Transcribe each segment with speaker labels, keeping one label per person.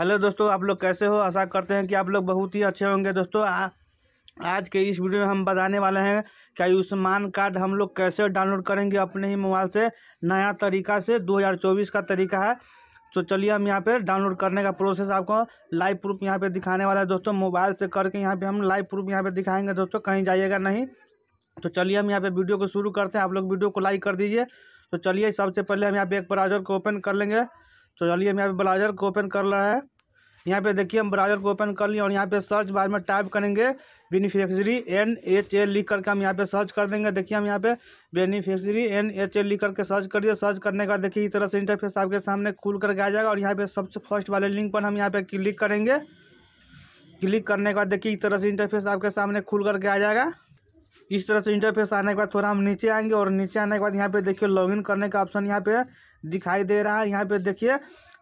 Speaker 1: hello दोस्तों आप लोग कैसे हो आशा करते हैं कि आप लोग बहुत ही अच्छे होंगे दोस्तों आ, आज के इस वीडियो में हम बताने वाले हैं कि आयुष्मान कार्ड हम लोग कैसे डाउनलोड करेंगे अपने ही मोबाइल से नया तरीका से 2024 का तरीका है तो चलिए हम यहाँ पे डाउनलोड करने का प्रोसेस आपको लाइव प्रूफ यहाँ पर दिखाने वाला है दोस्तों मोबाइल से करके यहाँ पर हम लाइव प्रूफ यहाँ पर दिखाएंगे दोस्तों कहीं जाइएगा नहीं तो चलिए हम यहाँ पर वीडियो को शुरू करते हैं आप लोग वीडियो को लाइक कर दीजिए तो चलिए सबसे पहले हम यहाँ पे एक ब्राउजर को ओपन कर लेंगे तो चलिए हम यहाँ पे ब्राउज़र को ओपन कर रहा है यहाँ पे देखिए हम ब्राउज़र को ओपन कर लिए और यहाँ पे सर्च बार में टाइप करेंगे बेनिफिशरी एन एच ए लिख करके हम यहाँ पे सर्च कर देंगे देखिए हम यहाँ पे बेनिफिशरी एन एच ए लिख करके सर्च करिए सर्च करने का देखिए इस तरह से इंटरफेस आपके सामने खुल करके आ जाएगा और यहाँ पे सबसे फर्स्ट वाले लिंक पर हम यहाँ पे क्लिक करेंगे क्लिक करने के बाद देखिए इस तरह से इंटरफेस आपके सामने खुल करके आ जाएगा इस तरह से इंटरफेस आने के बाद थोड़ा हम नीचे आएंगे और नीचे आने के बाद यहाँ पे देखिए लॉगिन करने का ऑप्शन यहाँ पे दिखाई दे रहा है यहाँ पे देखिए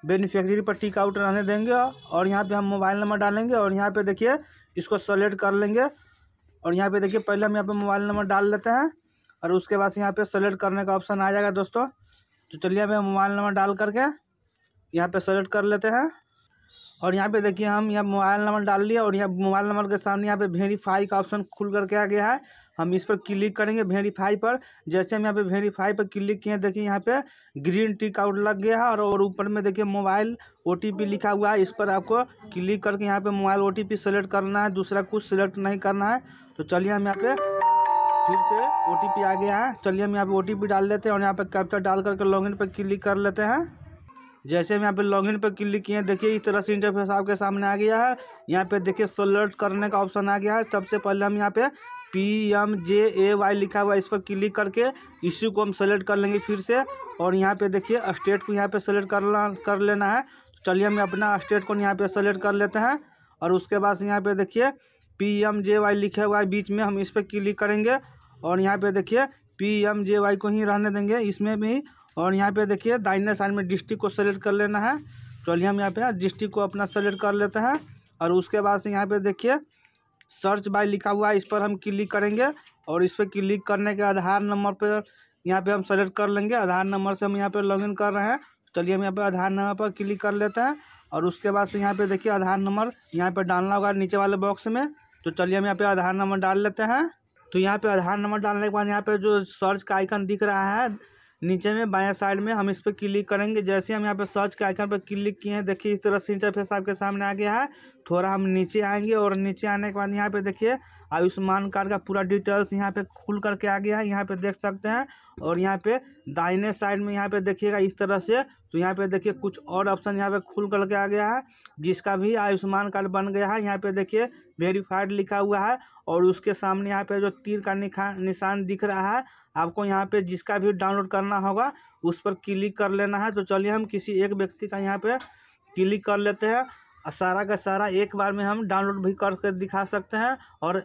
Speaker 1: बेनिफिशरी पर टिक आउट रहने देंगे और यहाँ पे हम मोबाइल नंबर डालेंगे और यहाँ पे देखिए इसको सेलेक्ट कर लेंगे और यहाँ पे देखिए पहले हम यहाँ पे मोबाइल नंबर डाल लेते हैं और उसके बाद यहाँ पे सेलेक्ट करने का ऑप्शन आ जाएगा दोस्तों तो चलिए अब मोबाइल नंबर डाल करके यहाँ पे सेलेक्ट कर लेते हैं और यहाँ पे देखिए हम यहाँ मोबाइल नंबर डाल लिया और यहाँ मोबाइल नंबर के सामने यहाँ पे वेरीफाई का ऑप्शन खुल करके आ गया है हम इस पर क्लिक करेंगे वेरीफाई पर जैसे हम यहाँ पे वेरीफाई पर क्लिक किए देखिए यहाँ पे ग्रीन टिक आउट लग गया है और ऊपर में देखिए मोबाइल ओ लिखा हुआ है इस पर आपको क्लिक करके यहाँ पे मोबाइल ओ टी सेलेक्ट करना है दूसरा कुछ सेलेक्ट नहीं करना है तो चलिए हम यहाँ पे फिर से ओ आ गया है चलिए हम यहाँ पे ओ डाल लेते हैं और यहाँ पर कैप्चर डाल करके लॉग पर क्लिक कर लेते हैं जैसे हम यहाँ पे लॉगिन पर क्लिक किए देखिए इस तरह से इंटरफेस आपके सामने आ गया है यहाँ पे देखिए सेलेक्ट करने का ऑप्शन आ गया है सबसे पहले हम यहाँ पे P M J A Y लिखा हुआ है इस पर क्लिक करके इश्यू को हम सेलेक्ट कर लेंगे फिर से और यहाँ पे देखिए स्टेट को यहाँ पे सेलेक्ट कर कर लेना है तो चलिए हम अपना स्टेट को यहाँ पे सेलेक्ट कर लेते हैं और उसके बाद से यहाँ पे देखिए पी एम जे वाई लिखा हुआ है बीच में हम इस पर क्लिक करेंगे और यहाँ पे देखिए पी एम जे वाई को ही रहने देंगे इसमें भी और यहाँ पे देखिए दाइने साइड में डिस्ट्रिक्ट को सेलेक्ट कर लेना है चलिए हम यहाँ पे ना डिस्ट्रिक्ट को अपना सेलेक्ट कर लेते हैं और उसके बाद से यहाँ पे देखिए सर्च बाय लिखा हुआ है इस पर हम क्लिक करेंगे और इस पर क्लिक करने के आधार नंबर पर यहाँ पे हम सेलेक्ट कर लेंगे आधार नंबर से हम यहाँ पर लॉग कर रहे हैं चलिए हम यहाँ पर आधार नंबर पर क्लिक कर लेते हैं और उसके बाद से यहाँ पर देखिए आधार नंबर यहाँ पर डालना होगा नीचे वाले बॉक्स में तो चलिए हम यहाँ पे आधार नंबर डाल लेते हैं तो यहाँ पे आधार नंबर डालने के बाद यहाँ पे जो सर्च का आइकन दिख रहा है नीचे में बाया साइड में हम इस पर क्लिक करेंगे जैसे हम यहाँ पे सर्च के आइकन पर क्लिक किए हैं देखिए इस तरह से इंटरफेस आपके सामने आ गया है थोड़ा हम नीचे आएंगे और नीचे आने के बाद यहाँ पे देखिए आयुष्मान कार्ड का पूरा डिटेल्स यहाँ पे खुल करके आ गया है यहाँ पे देख सकते हैं और यहाँ पे दाहिने साइड में यहाँ पे देखिएगा इस तरह से तो यहाँ पे देखिए कुछ और ऑप्शन यहाँ पे खुल करके आ गया है जिसका भी आयुष्मान कार्ड बन गया है यहाँ पे देखिए वेरीफाइड लिखा हुआ है और उसके सामने यहाँ पे जो तीर का निशान दिख रहा है आपको यहाँ पे जिसका भी डाउनलोड करना होगा उस पर क्लिक कर लेना है तो चलिए हम किसी एक व्यक्ति का यहाँ पे क्लिक कर लेते हैं सारा का सारा एक बार में हम डाउनलोड भी करके दिखा सकते हैं और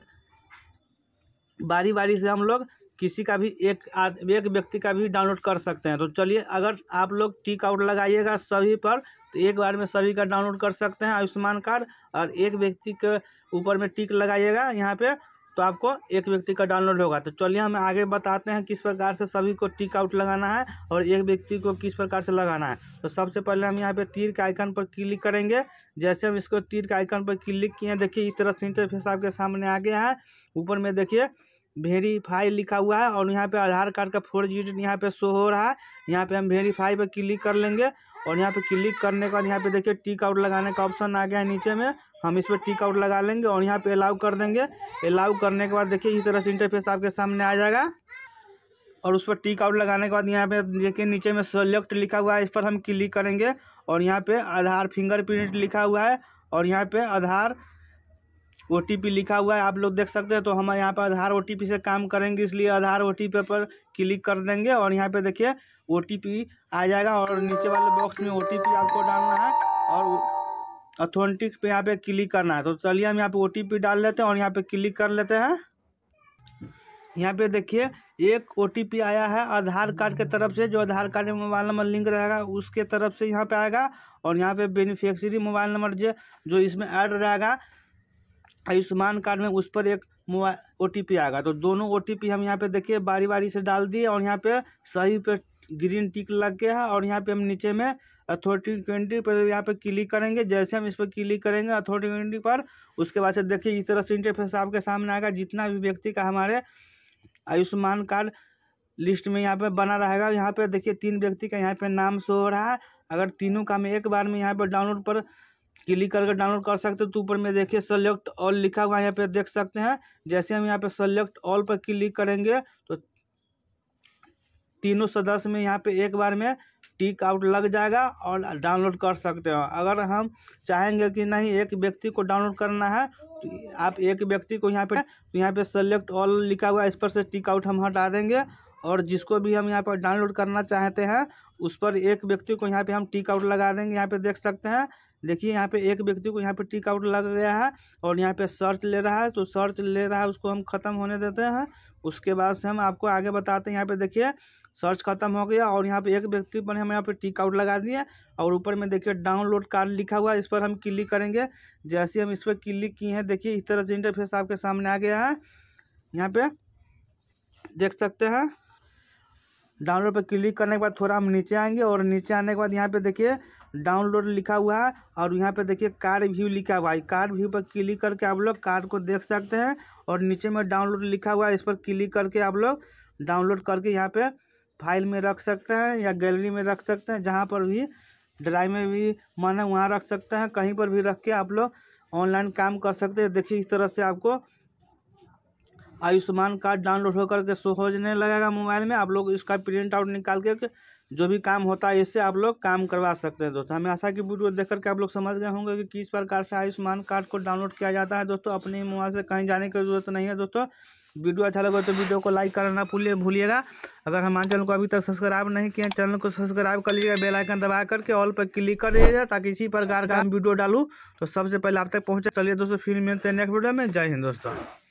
Speaker 1: बारी बारी से हम लोग किसी का भी एक आद एक व्यक्ति का भी डाउनलोड कर सकते हैं तो चलिए अगर आप लोग टिक आउट लगाइएगा सभी पर तो एक बार में सभी का डाउनलोड कर सकते हैं आयुष्मान कार्ड और एक व्यक्ति के ऊपर में टिक लगाइएगा यहाँ पे तो आपको एक व्यक्ति का डाउनलोड होगा तो चलिए हम आगे बताते हैं किस प्रकार से सभी को टिक आउट लगाना है और एक व्यक्ति को किस प्रकार से लगाना है तो सबसे पहले हम यहाँ पे तीर के आइकन पर क्लिक करेंगे जैसे हम इसको तीर के आइकन पर क्लिक किए हैं देखिए इस तरह से इंटरफेस आपके सामने आ गया है ऊपर में देखिए वेरीफाई लिखा हुआ है और यहाँ पे आधार कार्ड का फोर डिजिट यहाँ पे शो हो रहा है यहाँ पे हम वेरीफाई पर क्लिक कर लेंगे और यहाँ पे क्लिक करने के बाद यहाँ पे देखिए टिक आउट लगाने का ऑप्शन आ गया है नीचे में हम इस पर टिक आउट लगा लेंगे और यहाँ पे अलाउ कर देंगे अलाउ करने के बाद देखिए इस तरह से इंटरफेस आपके सामने आ जाएगा और उस पर टिक आउट लगाने के बाद यहाँ पे देखिए नीचे में सेलेक्ट लिखा हुआ है इस पर हम क्लिक करेंगे और यहाँ पर आधार फिंगर लिखा हुआ है और यहाँ पर आधार ओ लिखा हुआ है आप लोग देख सकते हैं तो हम यहाँ पर आधार ओ से काम करेंगे इसलिए आधार ओ पर क्लिक कर देंगे और यहाँ पे देखिए ओ आ जाएगा और नीचे वाले बॉक्स में ओ आपको डालना है और अथोरेंटिक पे यहाँ पे क्लिक करना है तो चलिए हम यहाँ पे ओ डाल लेते हैं और यहाँ पे क्लिक कर लेते हैं यहाँ पे देखिए एक ओ आया है आधार कार्ड के तरफ से जो आधार कार्ड में मोबाइल नंबर लिंक रहेगा उसके तरफ से यहाँ पे आएगा और यहाँ पे बेनिफिशियरी मोबाइल नंबर जो जो इसमें ऐड रहेगा आयुष्मान कार्ड में उस पर एक मोबाइल ओ टी पी आएगा तो दोनों ओ टी पी हम यहाँ पे देखिए बारी बारी से डाल दिए और यहाँ पे सही पे ग्रीन टिक लग गया है और यहाँ पे हम नीचे में अथॉरिटी कंट्री पर यहाँ पे क्लिक करेंगे जैसे हम इस पर क्लिक करेंगे अथॉरिटी कंट्री पर उसके बाद से देखिए इस तरह से इंटरफेस आपके सामने आएगा जितना भी व्यक्ति का हमारे आयुष्मान कार्ड लिस्ट में यहाँ पे बना रहेगा यहाँ पे देखिए तीन व्यक्ति का यहाँ पे नाम शो हो रहा है अगर तीनों का हम एक बार में यहाँ पर डाउनलोड पर क्लिक करके डाउनलोड कर सकते हो तो ऊपर में देखिए सेलेक्ट ऑल लिखा हुआ है यहाँ पे देख सकते हैं जैसे हम यहाँ पे सेलेक्ट ऑल पर क्लिक करेंगे तो तीनों सदस्य में यहाँ पे एक बार में टिक आउट लग जाएगा और डाउनलोड कर सकते हो अगर हम चाहेंगे कि नहीं एक व्यक्ति को डाउनलोड करना है तो आप एक व्यक्ति को यहाँ पे तो यहाँ पे सेलेक्ट ऑल लिखा हुआ इस पर से टिक आउट हम हटा देंगे और जिसको भी हम यहाँ पर डाउनलोड करना चाहते हैं उस पर एक व्यक्ति को यहाँ पे हम टिक आउट लगा देंगे यहाँ पे देख सकते हैं देखिए यहाँ पे एक व्यक्ति को यहाँ पे टिक आउट लग गया है और यहाँ पे सर्च ले रहा है तो सर्च ले रहा है उसको हम ख़त्म होने देते हैं उसके बाद से हम आपको आगे बताते हैं यहाँ पे देखिए सर्च खत्म हो गया और यहाँ पे एक व्यक्ति पर हम यहाँ पे टिक आउट लगा दिए और ऊपर में देखिए डाउनलोड कार्ड लिखा हुआ है इस पर हम क्लिक करेंगे जैसे हम इस पर क्लिक किए हैं देखिए इस तरह से इंटरफेस आपके सामने आ गया है यहाँ पे देख सकते हैं डाउनलोड पर क्लिक करने के बाद थोड़ा हम नीचे आएंगे और नीचे आने के बाद यहाँ पे देखिए डाउनलोड लिखा हुआ है और यहाँ पे देखिए कार्ड व्यू लिखा हुआ है कार्ड व्यू पर क्लिक करके आप लोग कार्ड को देख सकते हैं और नीचे में डाउनलोड लिखा हुआ है इस पर क्लिक करके आप लोग डाउनलोड करके यहाँ पे फाइल में रख सकते हैं या गैलरी में रख सकते हैं जहाँ पर भी ड्राइव में भी मन है वहाँ रख सकते हैं कहीं पर भी रख के आप लोग ऑनलाइन काम कर सकते हैं देखिए इस तरह से आपको आयुष्मान कार्ड डाउनलोड होकर के शो होने लगेगा मोबाइल में आप लोग इसका प्रिंट आउट निकाल के जो भी काम होता है इससे आप लोग काम करवा सकते हैं दोस्तों हमें आशा की वीडियो देखकर के आप लोग समझ गए होंगे कि किस प्रकार से आयुष्मान कार्ड को डाउनलोड किया जाता है दोस्तों अपने मोबाइल से कहीं जाने की जरूरत नहीं है दोस्तों वीडियो अच्छा लगे तो वीडियो को लाइक करना ना भूलिए भूलिएगा अगर हमारे चैनल को अभी तक सब्सक्राइब नहीं किया चैनल को सब्सक्राइब कर लीजिएगा बेल आइकन दबा करके ऑल पर क्लिक कर दीजिएगा ताकि इसी प्रकार का हम वीडियो डालूँ तो सबसे पहले आप तक पहुँचे चलिए दोस्तों फिर मिलते हैं नेक्स्ट वीडियो में जय हिंद दोस्तों